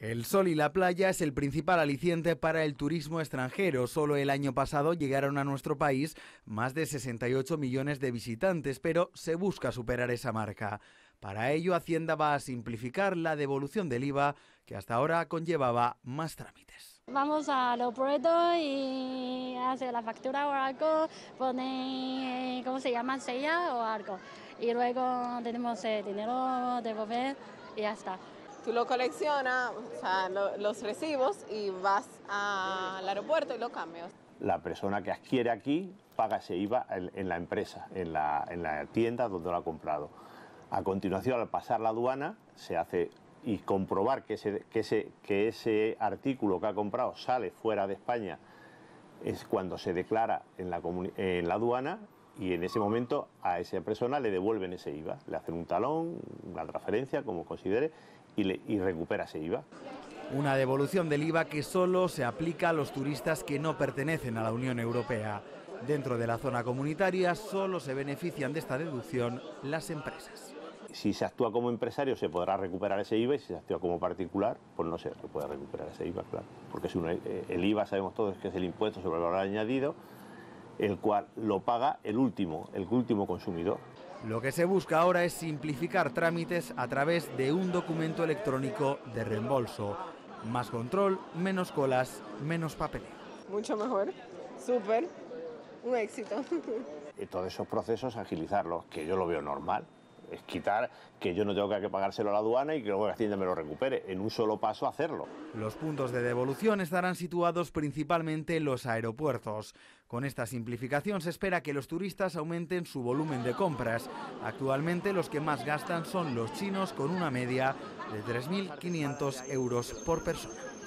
El sol y la playa es el principal aliciente para el turismo extranjero. Solo el año pasado llegaron a nuestro país más de 68 millones de visitantes, pero se busca superar esa marca. Para ello, Hacienda va a simplificar la devolución del IVA, que hasta ahora conllevaba más trámites. Vamos al aeropuerto y hace la factura o algo, pone, ¿cómo se llama? Sella o algo. Y luego tenemos el eh, dinero, volver y ya está tú lo coleccionas, los recibos y vas al aeropuerto y lo cambias. La persona que adquiere aquí paga ese IVA en, la empresa, en la, tienda donde lo ha comprado. A continuación, al pasar la aduana, se hace y comprobar que ese, que ese, artículo que ha comprado sale fuera de España es cuando se declara en la, en la aduana y en ese momento a esa persona le devuelven ese IVA, le hacen un talón, una transferencia, como considere, y, recupera ese IVA. Una devolución del IVA que solo se aplica a los turistas que no pertenecen a la Unión Europea. Dentro de la zona comunitaria solo se benefician de esta deducción las empresas. Si se actúa como empresario se podrá recuperar ese IVA y si se actúa como particular, pues no se puede recuperar ese IVA, claro. Porque si eh, el IVA sabemos todos que es el impuesto sobre el valor añadido el cual lo paga el último, el último consumidor. Lo que se busca ahora es simplificar trámites a través de un documento electrónico de reembolso. Más control, menos colas, menos papeleo. Mucho mejor, súper, un éxito. Y eh, todos esos procesos agilizarlos, que yo lo veo normal, es quitar que yo no tengo que pagárselo a la aduana y que luego Hacienda me lo recupere. En un solo paso hacerlo. Los puntos de devolución estarán situados principalmente en los aeropuertos. Con esta simplificación se espera que los turistas aumenten su volumen de compras. Actualmente los que más gastan son los chinos con una media de 3.500 euros por persona.